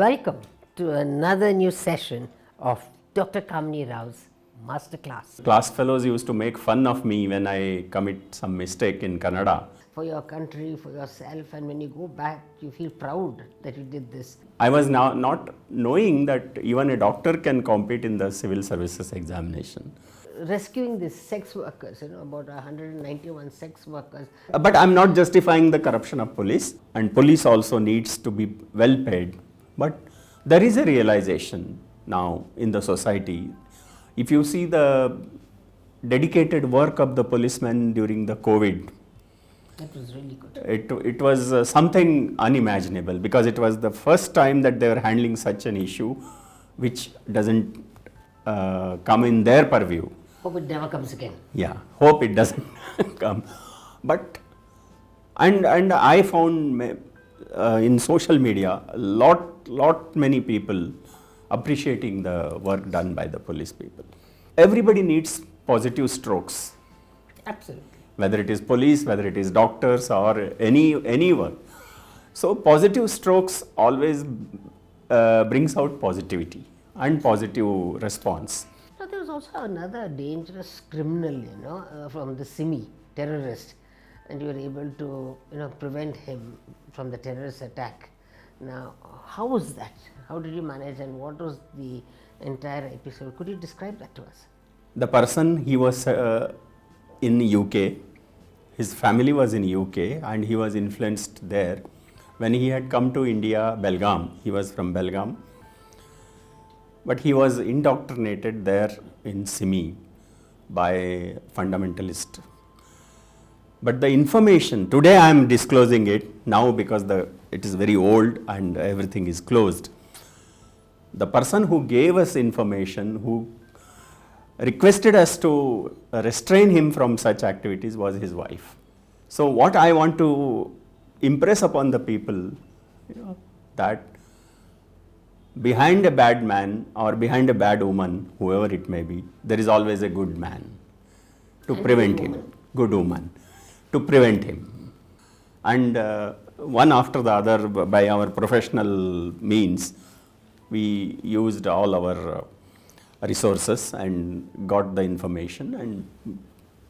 Welcome to another new session of Dr. Kamini Rao's masterclass. Class fellows used to make fun of me when I commit some mistake in Canada. For your country, for yourself, and when you go back, you feel proud that you did this. I was now not knowing that even a doctor can compete in the civil services examination. Rescuing these sex workers, you know, about 191 sex workers. But I'm not justifying the corruption of police, and police also needs to be well paid but there is a realization now in the society. If you see the dedicated work of the policemen during the COVID, that was really good. It, it was uh, something unimaginable because it was the first time that they were handling such an issue which doesn't uh, come in their purview. Hope it never comes again. Yeah, hope it doesn't come. But, and, and I found uh, in social media a lot lot many people appreciating the work done by the police people. Everybody needs positive strokes. Absolutely. Whether it is police, whether it is doctors or any anyone. So positive strokes always uh, brings out positivity and positive response. Now there was also another dangerous criminal, you know, uh, from the Simi terrorist, and you were able to, you know, prevent him from the terrorist attack. Now, how was that? How did you manage and what was the entire episode? Could you describe that to us? The person, he was uh, in UK. His family was in UK and he was influenced there. When he had come to India, Belgaum, he was from Belgaum. But he was indoctrinated there in Simi by fundamentalist. But the information, today I am disclosing it now because the it is very old and everything is closed. The person who gave us information, who requested us to restrain him from such activities was his wife. So what I want to impress upon the people that behind a bad man or behind a bad woman, whoever it may be, there is always a good man to and prevent him, woman. good woman, to prevent him. And uh, one after the other by our professional means, we used all our uh, resources and got the information and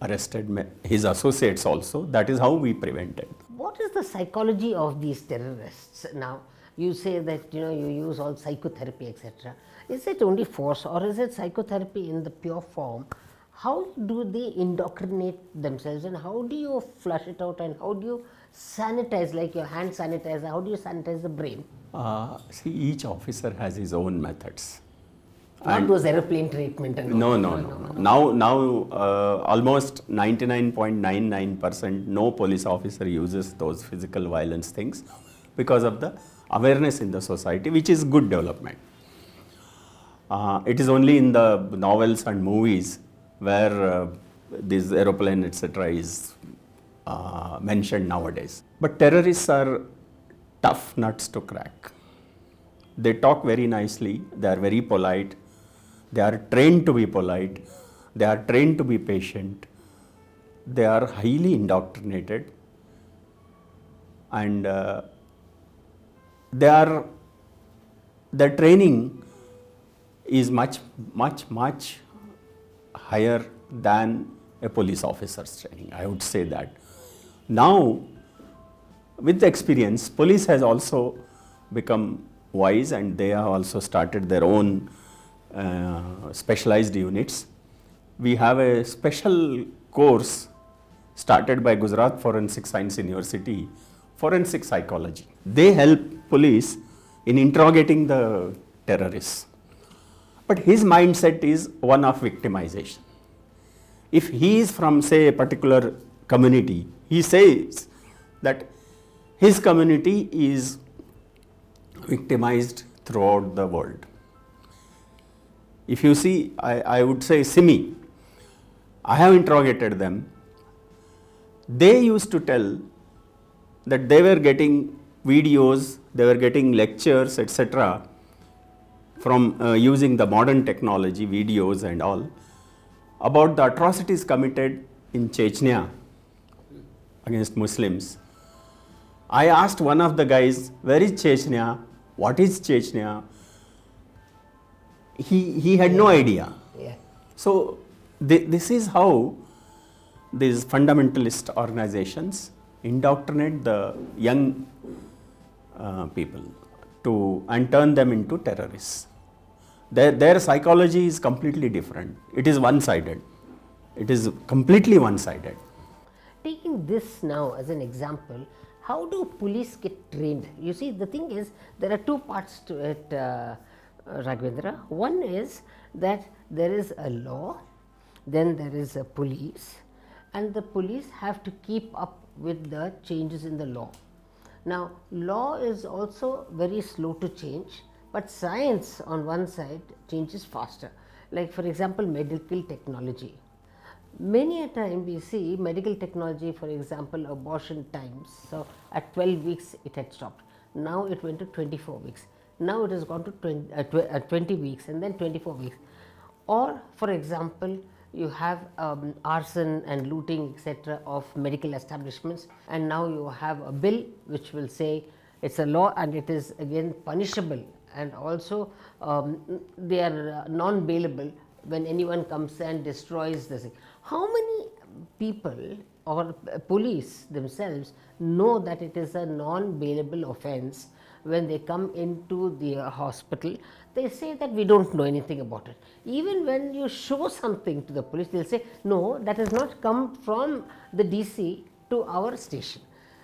arrested his associates also. That is how we prevented. What is the psychology of these terrorists now? You say that you know you use all psychotherapy etc. Is it only force or is it psychotherapy in the pure form? How do they indoctrinate themselves and how do you flush it out and how do you sanitize like your hand sanitizer? How do you sanitize the brain? Uh, see, each officer has his own methods. Not and those aeroplane treatment and no, no, no, no, Now, now uh, almost 99.99% no police officer uses those physical violence things because of the awareness in the society, which is good development. Uh, it is only in the novels and movies where uh, this aeroplane etc. is uh, mentioned nowadays. But terrorists are tough nuts to crack. They talk very nicely, they are very polite, they are trained to be polite, they are trained to be patient, they are highly indoctrinated, and uh, they are their training is much, much, much higher than a police officer's training. I would say that. Now, with the experience, police has also become wise and they have also started their own uh, specialized units. We have a special course started by Gujarat Forensic Science University, Forensic Psychology. They help police in interrogating the terrorists. But his mindset is one of victimization. If he is from say a particular community. He says that his community is victimized throughout the world. If you see, I, I would say Simi, I have interrogated them. They used to tell that they were getting videos, they were getting lectures, etc. from uh, using the modern technology, videos and all, about the atrocities committed in Chechnya against Muslims. I asked one of the guys, where is Chechnya? What is Chechnya? He, he had yeah. no idea. Yeah. So th this is how these fundamentalist organizations indoctrinate the young uh, people to and turn them into terrorists. Their, their psychology is completely different. It is one-sided. It is completely one-sided taking this now as an example, how do police get trained? You see, the thing is, there are two parts to it, uh, uh, Raghavendra. One is that there is a law, then there is a police, and the police have to keep up with the changes in the law. Now, law is also very slow to change, but science on one side changes faster. Like, for example, medical technology many a time we see medical technology for example abortion times so at 12 weeks it had stopped now it went to 24 weeks now it has gone to 20, uh, tw uh, 20 weeks and then 24 weeks or for example you have um, arson and looting etc of medical establishments and now you have a bill which will say it's a law and it is again punishable and also um, they are uh, non-bailable when anyone comes and destroys the thing. How many people or police themselves know that it is a non-bailable offense when they come into the hospital, they say that we don't know anything about it. Even when you show something to the police, they'll say, no, that has not come from the DC to our station.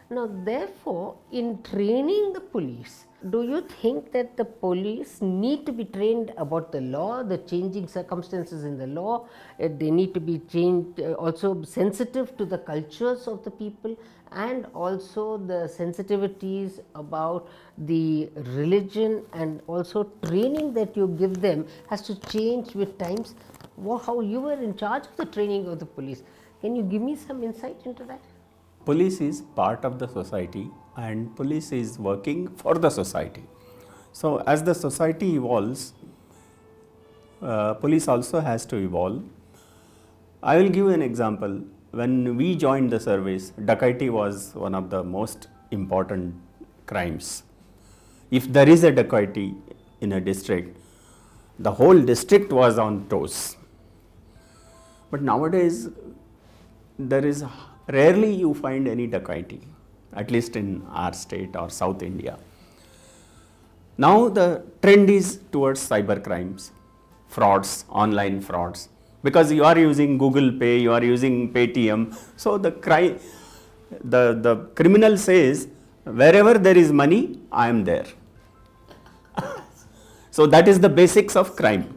Now, therefore, in training the police, do you think that the police need to be trained about the law, the changing circumstances in the law? Uh, they need to be trained, uh, also sensitive to the cultures of the people and also the sensitivities about the religion and also training that you give them has to change with times. How you were in charge of the training of the police. Can you give me some insight into that? police is part of the society and police is working for the society. So as the society evolves, uh, police also has to evolve. I will give an example. When we joined the service, dacoity was one of the most important crimes. If there is a dacoity in a district, the whole district was on toes. But nowadays, there is rarely you find any dacoity, at least in our state or South India. Now the trend is towards cyber crimes, frauds, online frauds, because you are using Google Pay, you are using Paytm. So the crime, the, the criminal says, wherever there is money, I am there. so that is the basics of crime.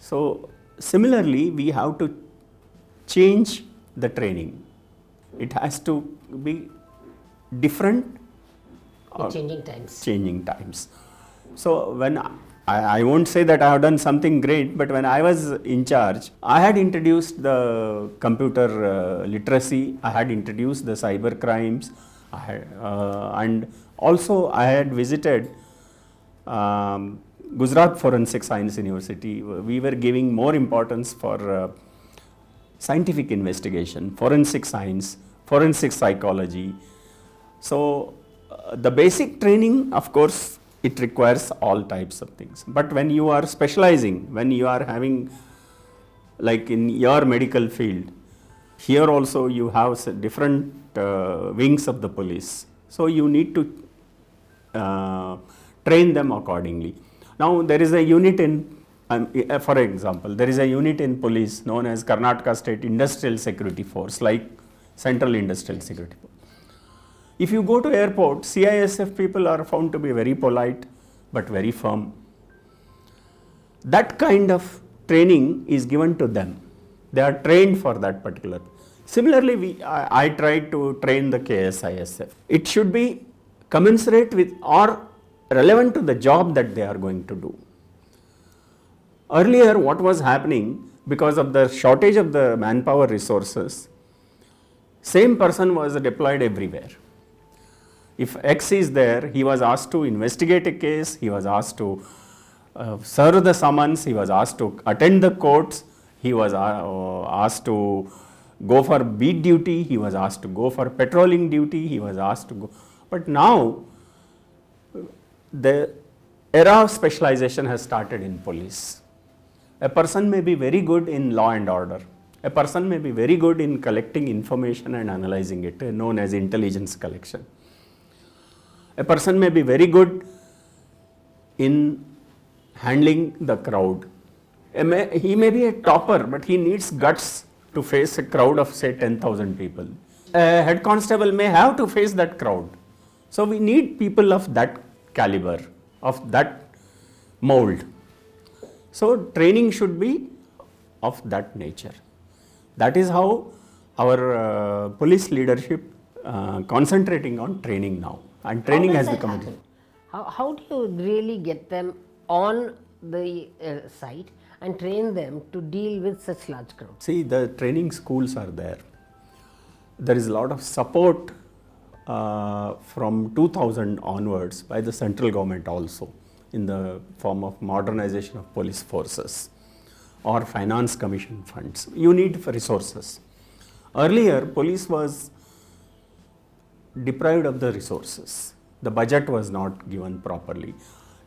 So similarly, we have to change the training. It has to be different. changing times. Changing times. So when I, I won't say that I have done something great, but when I was in charge, I had introduced the computer uh, literacy, I had introduced the cyber crimes, uh, and also I had visited um, Gujarat Forensic Science University. We were giving more importance for uh, scientific investigation, forensic science, forensic psychology. So uh, the basic training, of course, it requires all types of things. But when you are specializing, when you are having, like in your medical field, here also you have different uh, wings of the police. So you need to uh, train them accordingly. Now there is a unit in um, for example, there is a unit in police known as Karnataka State Industrial Security Force, like Central Industrial Security Force. If you go to airport, CISF people are found to be very polite, but very firm. That kind of training is given to them. They are trained for that particular. Similarly, we, I, I tried to train the KSISF. It should be commensurate with or relevant to the job that they are going to do. Earlier, what was happening because of the shortage of the manpower resources, same person was deployed everywhere. If X is there, he was asked to investigate a case, he was asked to uh, serve the summons, he was asked to attend the courts, he was uh, asked to go for beat duty, he was asked to go for patrolling duty, he was asked to go. But now, the era of specialization has started in police. A person may be very good in law and order. A person may be very good in collecting information and analyzing it, known as intelligence collection. A person may be very good in handling the crowd. he may be a topper, but he needs guts to face a crowd of say 10,000 people. A head constable may have to face that crowd. So we need people of that caliber, of that mold. So, training should be of that nature. That is how our uh, police leadership uh, concentrating on training now and training has become. How, how do you really get them on the uh, site and train them to deal with such large crowds? See, the training schools are there. There is a lot of support uh, from 2000 onwards by the central government also in the form of modernization of police forces or finance commission funds. You need resources. Earlier, police was deprived of the resources. The budget was not given properly.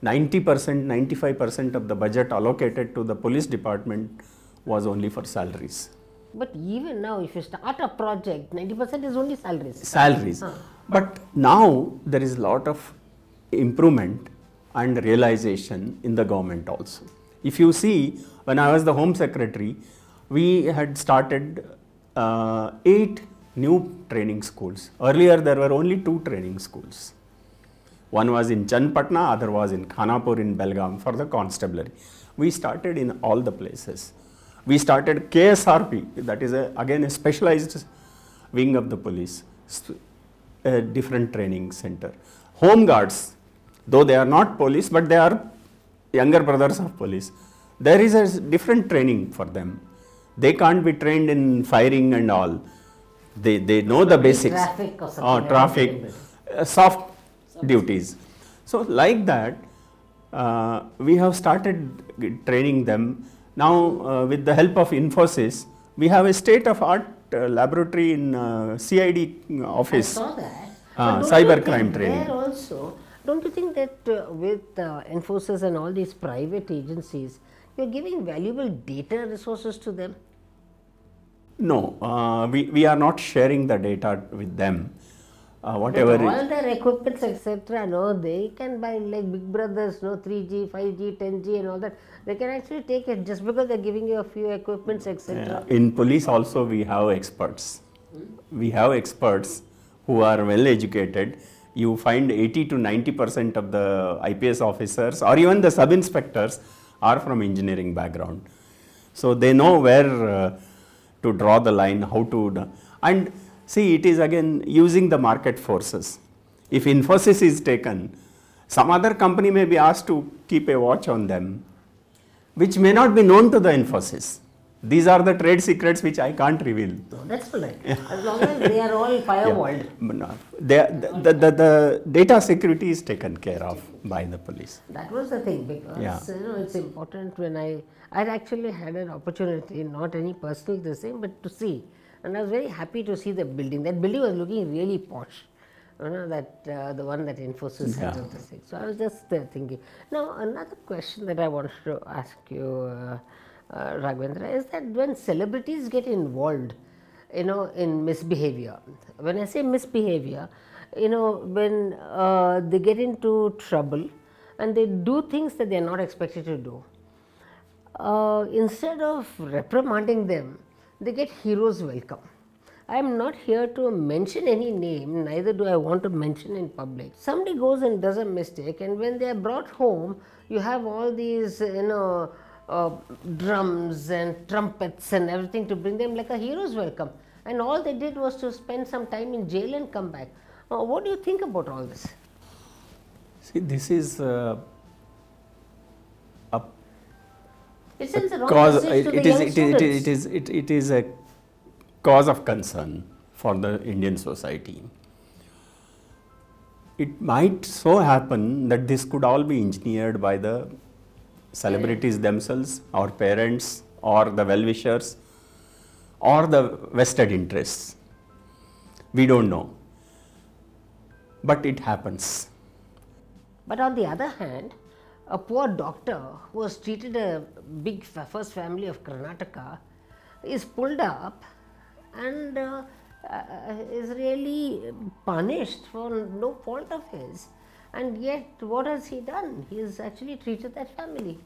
90 percent, 95 percent of the budget allocated to the police department was only for salaries. But even now, if you start a project, 90 percent is only salaries. Salaries. Huh. But now there is a lot of improvement and realization in the government also. If you see, when I was the Home Secretary, we had started uh, eight new training schools. Earlier, there were only two training schools. One was in Chanpatna, other was in Khanapur in Belgaum for the constabulary. We started in all the places. We started KSRP, that is a, again a specialized wing of the police, a different training center. Home guards, though they are not police but they are younger brothers of police. There is a different training for them. They can't be trained in firing and all. They, they know the basics. Traffic or something. Or oh, traffic, uh, soft, duties. So like that, uh, we have started training them. Now uh, with the help of Infosys, we have a state of art uh, laboratory in uh, CID uh, office. I saw that. cyber crime training. There also, don't you think that uh, with uh, enforcers and all these private agencies, you're giving valuable data resources to them? No, uh, we, we are not sharing the data with them. Uh, whatever but all their equipments etc no they can buy like big brothers no 3g 5g 10g and all that they can actually take it just because they're giving you a few equipments etc yeah. in police also we have experts hmm? we have experts who are well educated you find 80 to 90 percent of the IPS officers or even the sub-inspectors are from engineering background. So, they know where uh, to draw the line, how to and see it is again using the market forces. If Infosys is taken, some other company may be asked to keep a watch on them which may not be known to the Infosys. These are the trade secrets which I can't reveal. That's polite. As long as they are all firewalled. Yeah. the, the, the, the data security is taken care of by the police. That was the thing because yeah. you know it's important when I I actually had an opportunity, not any personal the same, but to see, and I was very happy to see the building. That building was looking really posh. You know that uh, the one that Infosys yeah. has. So I was just uh, thinking. Now another question that I wanted to ask you. Uh, uh, Raghavendra, is that when celebrities get involved, you know, in misbehavior, when I say misbehavior, you know, when uh, they get into trouble and they do things that they are not expected to do, uh, instead of reprimanding them, they get heroes welcome. I am not here to mention any name, neither do I want to mention in public. Somebody goes and does a mistake, and when they are brought home, you have all these, you know, uh, drums and trumpets and everything to bring them like a hero's welcome. And all they did was to spend some time in jail and come back. Uh, what do you think about all this? See, this is uh, a, it sends a, cause. it its its its it, is, it, is, it is. It is. It, it is a cause of concern for the Indian society. It might so happen that this could all be engineered by the celebrities themselves, our parents, or the well-wishers, or the vested interests. We don't know. But it happens. But on the other hand, a poor doctor who has treated a big first family of Karnataka is pulled up and uh, uh, is really punished for no fault of his. And yet, what has he done? He has actually treated that family.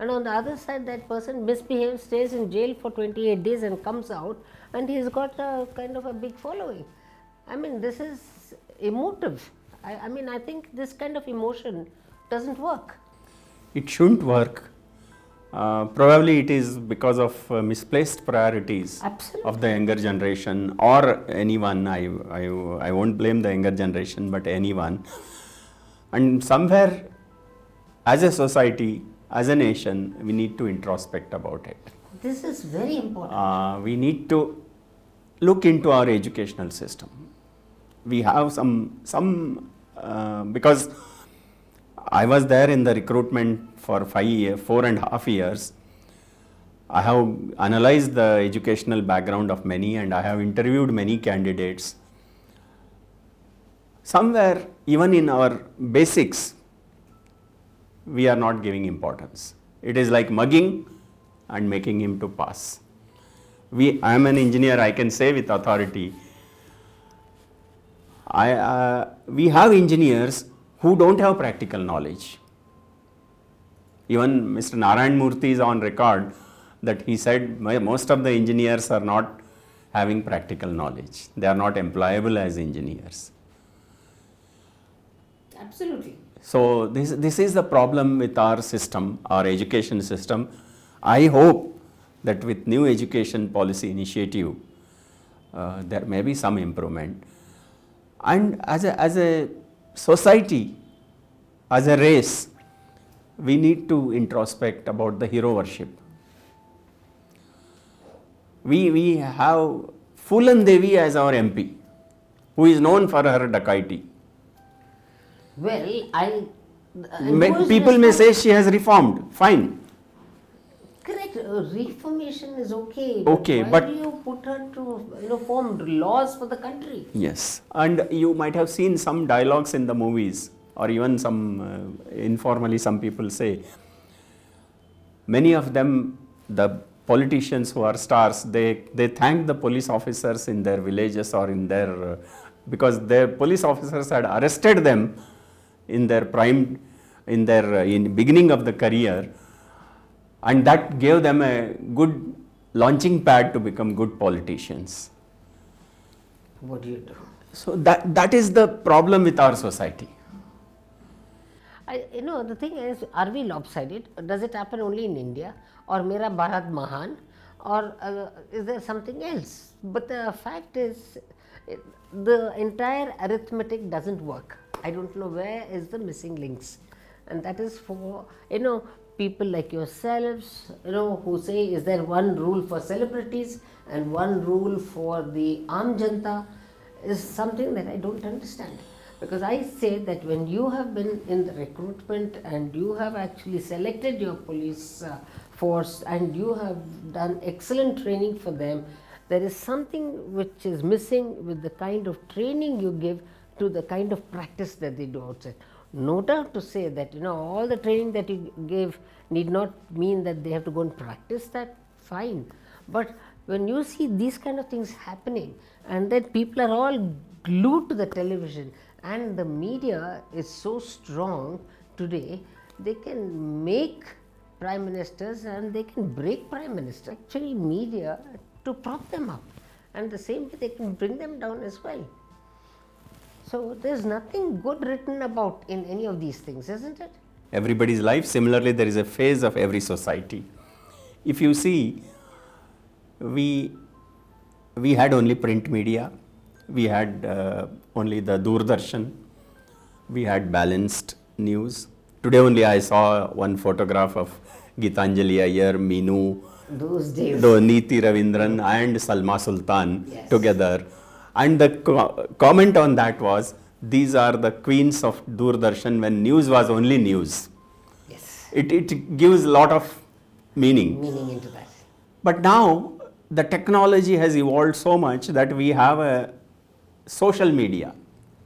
And on the other side, that person misbehaves, stays in jail for 28 days, and comes out, and he's got a kind of a big following. I mean, this is emotive. I, I mean, I think this kind of emotion doesn't work. It shouldn't work. Uh, probably it is because of uh, misplaced priorities Absolutely. of the younger generation or anyone. I, I, I won't blame the younger generation, but anyone. And somewhere, as a society, as a nation, we need to introspect about it. This is very important. Uh, we need to look into our educational system. We have some, some uh, because I was there in the recruitment for five year, four and a half years. I have analyzed the educational background of many and I have interviewed many candidates somewhere even in our basics we are not giving importance. It is like mugging and making him to pass. We, I am an engineer, I can say with authority, I, uh, we have engineers who don't have practical knowledge. Even Mr. Narayan Murthy is on record that he said most of the engineers are not having practical knowledge. They are not employable as engineers. Absolutely. So this, this is the problem with our system, our education system. I hope that with new education policy initiative, uh, there may be some improvement. And as a, as a society, as a race, we need to introspect about the hero worship. We, we have Fulan Devi as our MP, who is known for her dacoity. Well, I. Uh, people may say she has reformed. Fine. Correct. Uh, reformation is okay. Okay, why but. do you put her to, you know, form laws for the country? Yes. And you might have seen some dialogues in the movies, or even some, uh, informally, some people say. Many of them, the politicians who are stars, they, they thank the police officers in their villages or in their. Uh, because the police officers had arrested them in their prime, in their uh, in beginning of the career and that gave them a good launching pad to become good politicians. What do you do? So that, that is the problem with our society. I, you know the thing is are we lopsided does it happen only in India or Mira Bharat Mahan or uh, is there something else but the fact is the entire arithmetic doesn't work I don't know where is the missing links. And that is for, you know, people like yourselves, you know, who say, is there one rule for celebrities and one rule for the Aam Janta is something that I don't understand. Because I say that when you have been in the recruitment and you have actually selected your police uh, force and you have done excellent training for them, there is something which is missing with the kind of training you give to the kind of practice that they do outside. No doubt to say that you know all the training that you gave need not mean that they have to go and practice that. Fine, but when you see these kind of things happening, and that people are all glued to the television, and the media is so strong today, they can make prime ministers and they can break prime ministers. Actually, media to prop them up, and the same way they can bring them down as well. So there's nothing good written about in any of these things, isn't it? Everybody's life. Similarly, there is a phase of every society. If you see, we we had only print media, we had uh, only the Doordarshan, we had balanced news. Today only I saw one photograph of Gitanjali Iyer, Meenu, those days, the Ravindran and Salma Sultan yes. together and the co comment on that was, these are the queens of Doordarshan when news was only news. Yes. It, it gives a lot of meaning. Meaning into that. But now the technology has evolved so much that we have a social media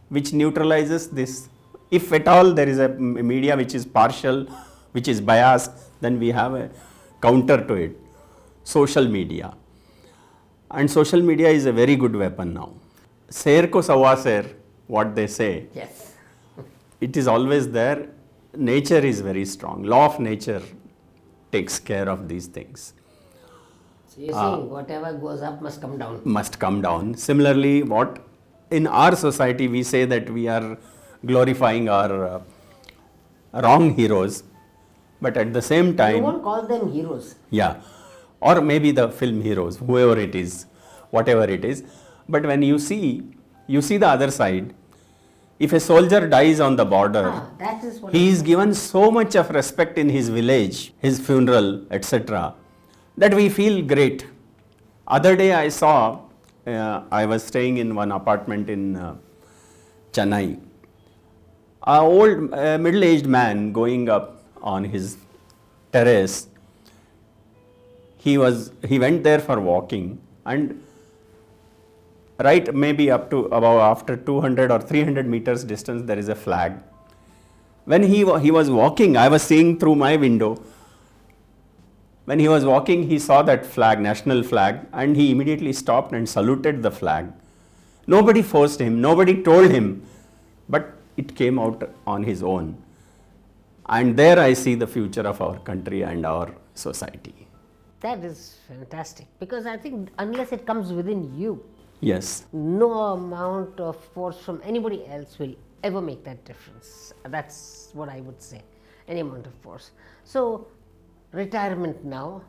which neutralizes this. If at all there is a media which is partial, which is biased, then we have a counter to it, social media. And social media is a very good weapon now. Seher ko sawa what they say. Yes. it is always there. Nature is very strong. Law of nature takes care of these things. So you see, uh, whatever goes up must come down. Must come down. Similarly, what in our society we say that we are glorifying our uh, wrong heroes, but at the same time, you won't call them heroes. Yeah, or maybe the film heroes, whoever it is, whatever it is. But when you see, you see the other side. If a soldier dies on the border, ah, he is given so much of respect in his village, his funeral, etc., that we feel great. Other day I saw, uh, I was staying in one apartment in uh, Chennai. An old uh, middle-aged man going up on his terrace, he, was, he went there for walking and right maybe up to about after 200 or 300 meters distance there is a flag when he wa he was walking i was seeing through my window when he was walking he saw that flag national flag and he immediately stopped and saluted the flag nobody forced him nobody told him but it came out on his own and there i see the future of our country and our society that is fantastic because i think unless it comes within you Yes. No amount of force from anybody else will ever make that difference. That's what I would say. Any amount of force. So, retirement now.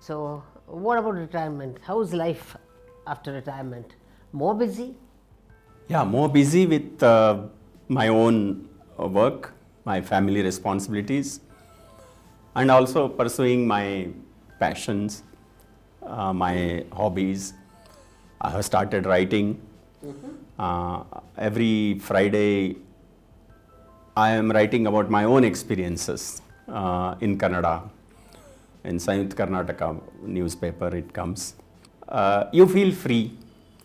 So, what about retirement? How's life after retirement? More busy? Yeah, more busy with uh, my own uh, work, my family responsibilities, and also pursuing my passions, uh, my hobbies, I have started writing. Mm -hmm. uh, every Friday, I am writing about my own experiences uh, in Kannada, in Sayut Karnataka newspaper it comes. Uh, you feel free.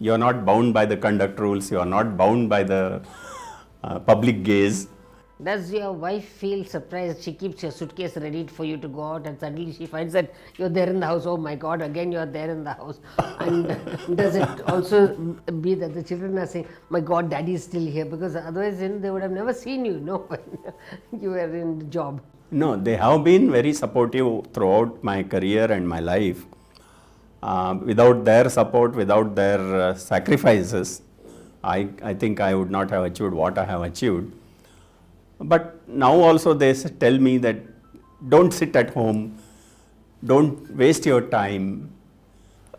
You are not bound by the conduct rules. You are not bound by the uh, public gaze. Does your wife feel surprised? She keeps your suitcase ready for you to go out, and suddenly she finds that you're there in the house. Oh my God! Again, you're there in the house. And does it also be that the children are saying, "My God, Daddy is still here," because otherwise, you know, they would have never seen you. No, you were in the job. No, they have been very supportive throughout my career and my life. Uh, without their support, without their uh, sacrifices, I, I think I would not have achieved what I have achieved. But now also they tell me that don't sit at home, don't waste your time,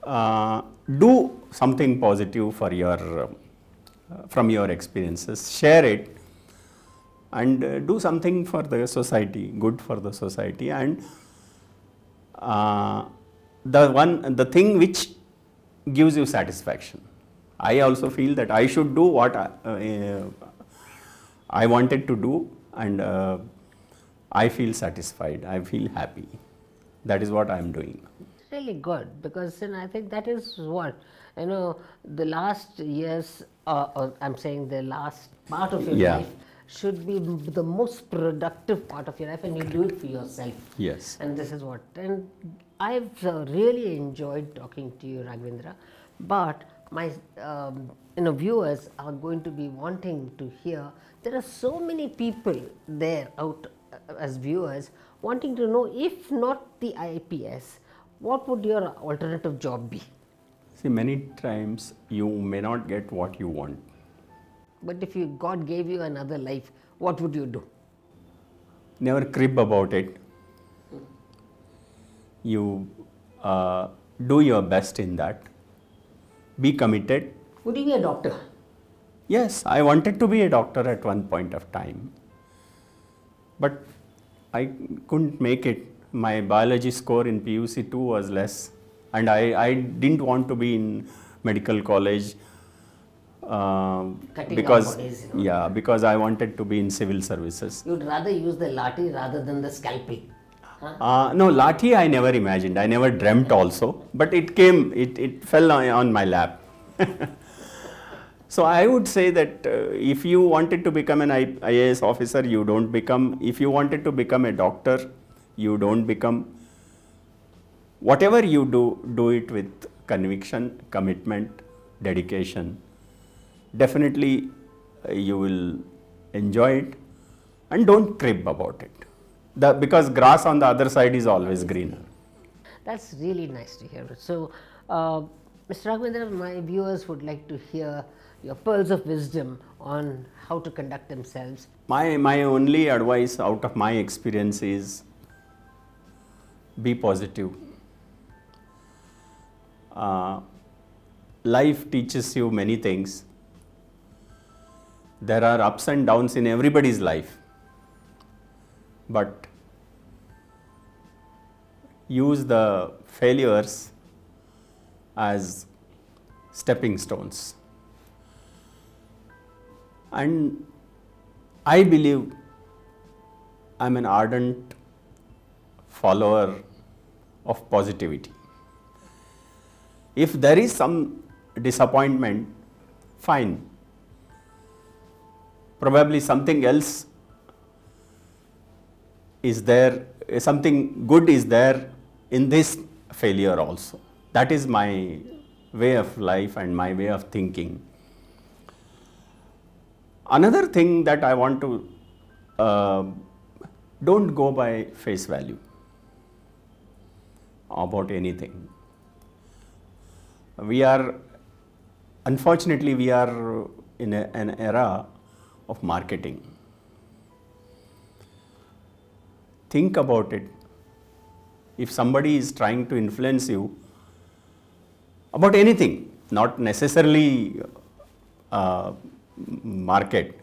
uh, do something positive for your, uh, from your experiences, share it and uh, do something for the society, good for the society and uh, the one, the thing which gives you satisfaction. I also feel that I should do what uh, uh, I wanted to do and uh, I feel satisfied, I feel happy. That is what I am doing. Really good because then I think that is what, you know, the last years, uh, or uh, I'm saying the last part of your yeah. life should be the most productive part of your life and you do it for yourself. Yes. And this is what, and I've uh, really enjoyed talking to you, Raghavendra, but my um, you know, viewers are going to be wanting to hear there are so many people there out uh, as viewers wanting to know if not the IPS, what would your alternative job be? See, many times you may not get what you want. But if you, God gave you another life, what would you do? Never crib about it. You uh, do your best in that. Be committed. Would you be a doctor? Yes, I wanted to be a doctor at one point of time, but I couldn't make it. My biology score in PUC 2 was less, and I, I didn't want to be in medical college uh, because bodies, you know. yeah, because I wanted to be in civil services. You'd rather use the lati rather than the scalpel. Huh? Uh, no, lati, I never imagined. I never dreamt also, but it came. It it fell on, on my lap. So I would say that uh, if you wanted to become an IAS officer, you don't become. If you wanted to become a doctor, you don't become. Whatever you do, do it with conviction, commitment, dedication. Definitely uh, you will enjoy it and don't crib about it. The, because grass on the other side is always greener. That's really nice to hear. So, uh, Mr. Raghavendra, my viewers would like to hear your pearls of wisdom on how to conduct themselves. My, my only advice out of my experience is be positive. Uh, life teaches you many things. There are ups and downs in everybody's life. But use the failures as stepping stones and I believe I am an ardent follower of positivity. If there is some disappointment, fine. Probably something else is there, something good is there in this failure also. That is my way of life and my way of thinking. Another thing that I want to uh, don't go by face value about anything. We are, unfortunately, we are in a, an era of marketing. Think about it. If somebody is trying to influence you about anything, not necessarily uh, market,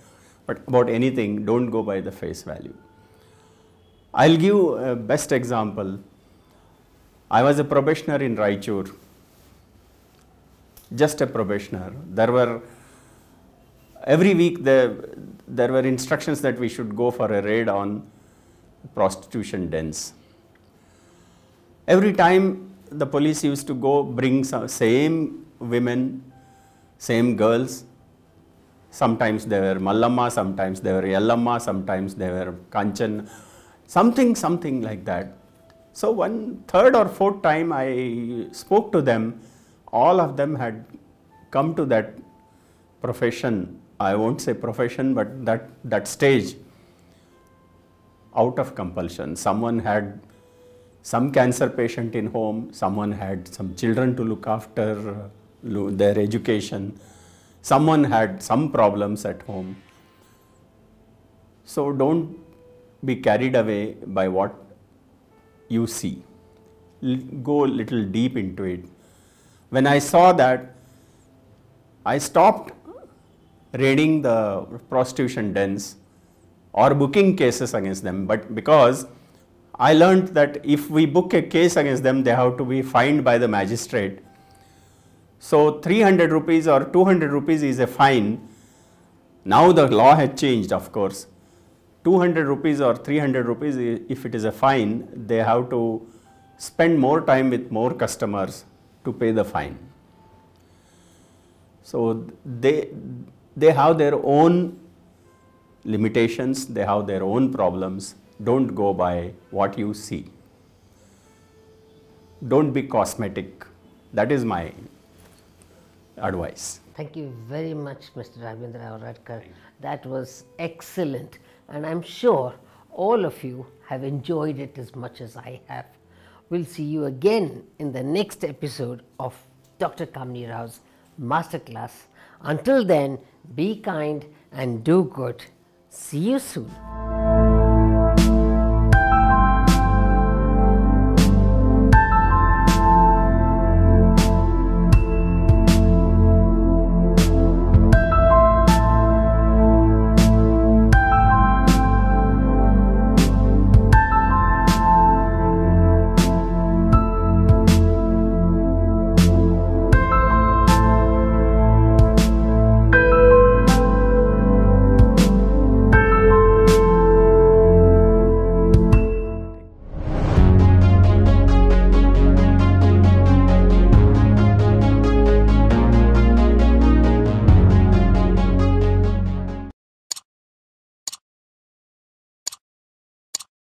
but about anything, don't go by the face value. I'll give a best example. I was a probationer in Raichur, just a probationer. There were, every week the, there were instructions that we should go for a raid on prostitution dens. Every time the police used to go bring some same women, same girls Sometimes they were Mallamma, sometimes they were Yellamma, sometimes they were Kanchan, something, something like that. So one third or fourth time I spoke to them, all of them had come to that profession. I won't say profession, but that, that stage out of compulsion. Someone had some cancer patient in home, someone had some children to look after, their education. Someone had some problems at home. So don't be carried away by what you see. L go a little deep into it. When I saw that, I stopped raiding the prostitution dens or booking cases against them, but because I learned that if we book a case against them, they have to be fined by the magistrate so, 300 rupees or 200 rupees is a fine. Now, the law has changed of course. 200 rupees or 300 rupees if it is a fine, they have to spend more time with more customers to pay the fine. So, they, they have their own limitations, they have their own problems, do not go by what you see. Do not be cosmetic, that is my advice. Thank you very much, Mr. Ravindra Auratkar. That was excellent, and I'm sure all of you have enjoyed it as much as I have. We'll see you again in the next episode of Dr. Kamini Rao's Masterclass. Until then, be kind and do good. See you soon.